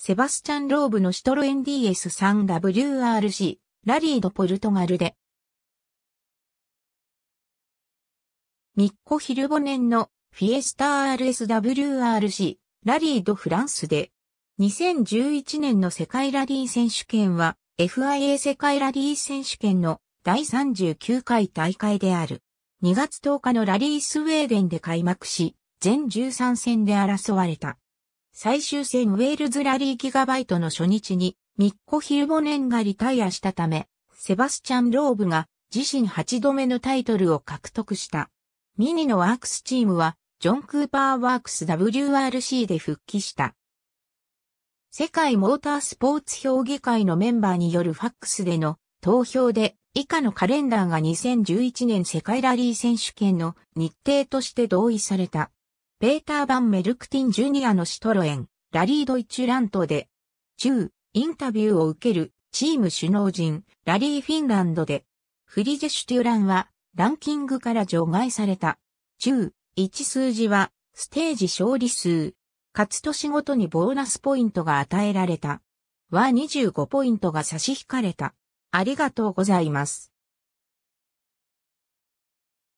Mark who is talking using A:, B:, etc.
A: セバスチャン・ローブのシトロエン DS3WRC、ラリード・ポルトガルで。ミッコ・ヒルボネ
B: ンのフィエスタ RSWRC、ラリード・フランスで。2011年の世界ラリー選手権は FIA 世界ラリー選手権の第39回大会である。2月10日のラリースウェーデンで開幕し、全13戦で争われた。最終戦ウェールズラリーギガバイトの初日に、ミッコ・ヒルボネンがリタイアしたため、セバスチャン・ローブが自身8度目のタイトルを獲得した。ミニのワークスチームは、ジョン・クーパー・ワークス WRC で復帰した。世界モータースポーツ評議会のメンバーによるファックスでの投票で以下のカレンダーが2011年世界ラリー選手権の日程として同意された。ペーター・バン・メルクティン・ジュニアのシトロエン、ラリー・ドイチュラントで、中、インタビューを受けるチーム首脳陣、ラリー・フィンランドで、フリジェ・シュテュランは、ランキングから除外された。中、1数字は、ステージ勝利数。勝つ年ごとにボーナスポイントが与えられた。は25ポイントが差し引かれた。ありがとうござ
A: います。